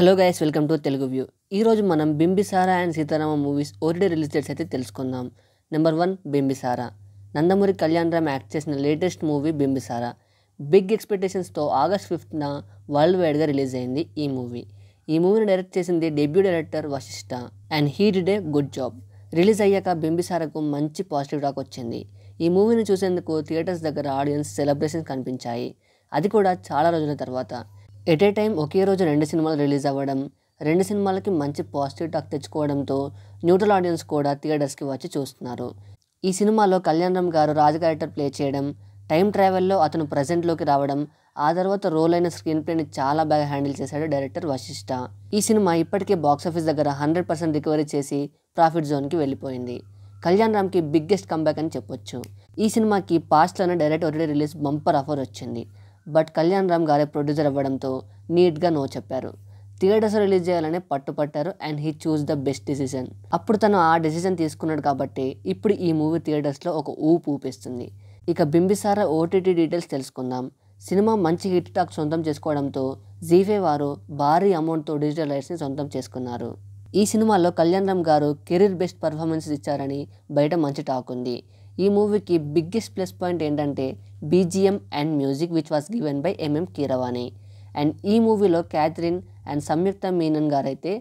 hello guys welcome to Telugu view ఈరోజు మనం Bimbisara and Sitarama movies ఓరిడే రిలీజ్ డేట్స్ అయితే తెలుసుకుందాం number one Bimbisara Nandamuri Kalyan Ram act చేసిన లేటెస్ట్ మూవీ బింబిసారా బిగ్ ఎక్స్పెక్టేషన్స్తో ఆగస్ట్ ఫిఫ్త్న వరల్డ్ వైడ్గా రిలీజ్ అయింది ఈ మూవీ ఈ మూవీని డైరెక్ట్ చేసింది debut director Vashishta and he did a good job release అయ్యాక బింబిసారకు మంచి పాజిటివ్ టాక్ వచ్చింది ఈ మూవీని చూసేందుకు థియేటర్స్ దగ్గర ఆడియన్స్ సెలబ్రేషన్స్ కనిపించాయి అది కూడా చాలా రోజుల తర్వాత ఎట్ ఏ టైం ఒకే రోజు రెండు సినిమాలు రిలీజ్ అవ్వడం రెండు సినిమాలకి మంచి పాజిటివ్ టాక్ తెచ్చుకోవడంతో న్యూట్రల్ ఆడియన్స్ కూడా థియేటర్స్కి వచ్చి చూస్తున్నారు ఈ సినిమాలో రామ్ గారు రాజ్ క్యారెక్టర్ ప్లే చేయడం టైం ట్రావెల్లో అతను ప్రజెంట్లోకి రావడం ఆ తర్వాత రోల్ అయిన స్క్రీన్ ప్లేని చాలా బాగా హ్యాండిల్ చేశాడు డైరెక్టర్ వశిష్ఠ ఈ సినిమా ఇప్పటికే బాక్సాఫీస్ దగ్గర హండ్రెడ్ పర్సెంట్ రికవరీ చేసి ప్రాఫిట్ జోన్కి వెళ్ళిపోయింది కళ్యాణ్ రామ్కి బిగ్గెస్ట్ కంబ్యాక్ అని చెప్పొచ్చు ఈ సినిమాకి పాస్ట్లోనే డైరెక్ట్ ఒకటి రిలీజ్ బంపర్ ఆఫర్ వచ్చింది బట్ కళ్యాణ్ రామ్ గారే ప్రొడ్యూసర్ అవ్వడంతో నీట్గా నో చెప్పారు థియేటర్స్ రిలీజ్ చేయాలని పట్టుపట్టారు and he chose the best decision అప్పుడు తను ఆ డెసిజన్ తీసుకున్నాడు కాబట్టి ఇప్పుడు ఈ మూవీ థియేటర్స్లో ఒక ఊపు ఊపిస్తుంది ఇక బింబిసారా ఓటీటీ డీటెయిల్స్ తెలుసుకుందాం సినిమా మంచి హిట్ టాక్ సొంతం చేసుకోవడంతో జీఫే వారు భారీ అమౌంట్తో డిజిటల్ రైట్స్ని సొంతం చేసుకున్నారు ఈ సినిమాలో కళ్యాణ్ రామ్ గారు కెరీర్ బెస్ట్ పర్ఫార్మెన్స్ ఇచ్చారని బయట మంచి టాక్ ఉంది ఈ మూవీకి బిగ్గెస్ట్ ప్లస్ పాయింట్ ఏంటంటే BGM and music which was given by M M Keeravani and ఈ మూవీలో క్యాథరిన్ అండ్ సంయుక్త మీనన్ గారైతే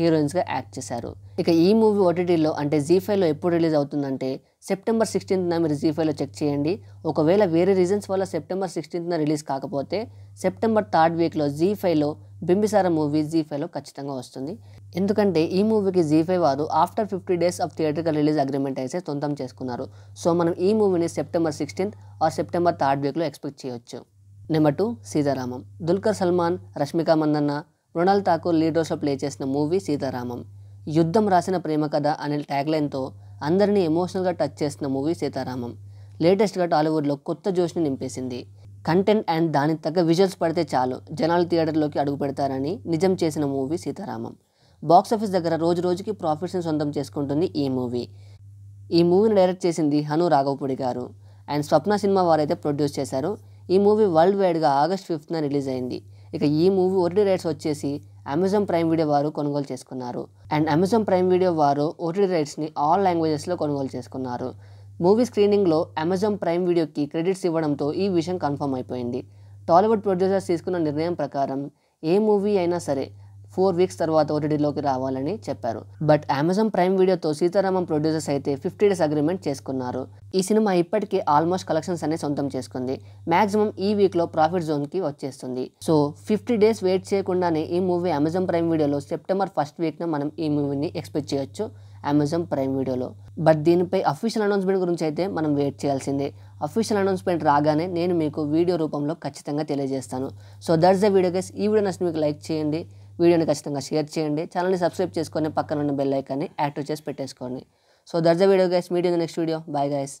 హీరోయిన్స్గా యాక్ట్ చేశారు ఇక ఈ మూవీ ఓటీటీలో అంటే జీ ఫైవ్లో ఎప్పుడు రిలీజ్ అవుతుందంటే సెప్టెంబర్ సిక్స్టీన్త్న మీరు జీ ఫైవ్లో చెక్ చేయండి ఒకవేళ వేరే రీజన్స్ వల్ల సెప్టెంబర్ సిక్స్టీన్త్న రిలీజ్ కాకపోతే సెప్టెంబర్ థర్డ్ వీక్లో జీ ఫైవ్లో బింబిసార మూవీ జీ ఫైవ్లో ఖచ్చితంగా వస్తుంది ఎందుకంటే ఈ మూవీకి జీ ఫైవ్ వారు ఆఫ్టర్ ఫిఫ్టీ డేస్ ఆఫ్ థియేటర్గా రిలీజ్ అగ్రిమెంట్ అయితే సొంతం చేసుకున్నారు సో మనం ఈ మూవీని September sixteenth or September third వీక్లో ఎక్స్పెక్ట్ చేయొచ్చు number two Sitaramam Dulquer Salmaan Rashmika Mandanna Mrunal Thakur lead play చేసిన మూవీ సీతారామం యుద్ధం రాసిన ప్రేమ కథ అనే ట్యాగ్లైన్తో అందరినీ ఎమోషనల్గా టచ్ చేసిన మూవీ సీతారామం లేటెస్ట్గా టాలీవుడ్లో కొత్త జోష్ని నింపేసింది కంటెంట్ అండ్ దానికి తగ్గ విజువల్స్ పడితే చాలు జనాలు థియేటర్లోకి అడుగు పెడతారని నిజం చేసిన మూవీ సీతారామం బాక్సాఫీస్ దగ్గర రోజు రోజుకి ప్రాఫిట్స్ని సొంతం చేసుకుంటుంది ఈ మూవీ ఈ మూవీని డైరెక్ట్ చేసింది హను రాఘవపూడి గారు అండ్ స్వప్న సినిమా వారైతే ప్రొడ్యూస్ చేశారు ఈ మూవీ వరల్డ్ వైడ్గా ఆగస్ట్ ఫిఫ్త్న రిలీజ్ అయింది ఇక ఈ మూవీ ఓటీటీ రైట్స్ వచ్చేసి అమెజాన్ ప్రైమ్ వీడియో వారు కొనుగోలు చేసుకున్నారు అండ్ అమెజాన్ ప్రైమ్ వీడియో వారు ఓటీటీ రైట్స్ని ఆల్ లాంగ్వేజెస్లో కొనుగోలు చేసుకున్నారు మూవీ స్క్రీనింగ్లో అమెజాన్ ప్రైమ్ వీడియోకి క్రెడిట్స్ ఇవ్వడంతో ఈ విషయం కన్ఫర్మ్ అయిపోయింది టాలీవుడ్ ప్రొడ్యూసర్స్ తీసుకున్న నిర్ణయం ప్రకారం ఏ మూవీ అయినా సరే ఫోర్ వీక్స్ తర్వాత ఓటీటీలోకి రావాలని చెప్పారు బట్ అమెజాన్ ప్రైమ్ వీడియోతో సీతారామం ప్రొడ్యూసర్స్ అయితే ఫిఫ్టీ డేస్ అగ్రిమెంట్ చేసుకున్నారు ఈ సినిమా ఇప్పటికే ఆల్మోస్ట్ కలెక్షన్స్ అనే సొంతం చేసుకుంది మాక్సిమం ఈ వీక్లో ప్రాఫిట్ జోన్కి వచ్చేస్తుంది సో ఫిఫ్టీ డేస్ వెయిట్ చేయకుండానే ఈ మూవీ అమెజాన్ ప్రైమ్ వీడియోలో సెప్టెంబర్ ఫస్ట్ వీక్న మనం ఈ మూవీని ఎక్స్పెక్ట్ చేయొచ్చు అమెజాన్ ప్రైమ్ వీడియోలో బట్ దీనిపై అఫీషియల్ అనౌన్స్మెంట్ గురించి అయితే మనం వెయిట్ చేయాల్సిందే అఫీషియల్ అనౌన్స్మెంట్ రాగానే నేను మీకు వీడియో రూపంలో ఖచ్చితంగా తెలియజేస్తాను so that's the video guys ఈ వీడియో నచ్చిన మీకు లైక్ చేయండి వీడియోని ఖచ్చితంగా షేర్ చేయండి ఛానల్ని సబ్స్క్రైబ్ చేసుకొని పక్కన ఉన్న బెల్ ఐకాన్ని యాక్టివ్ చేసి పెట్టేసుకోండి సో దర్జా వీడియో గైస్ మీడియో నెక్స్ట్ వీడియో బాయ్ గైస్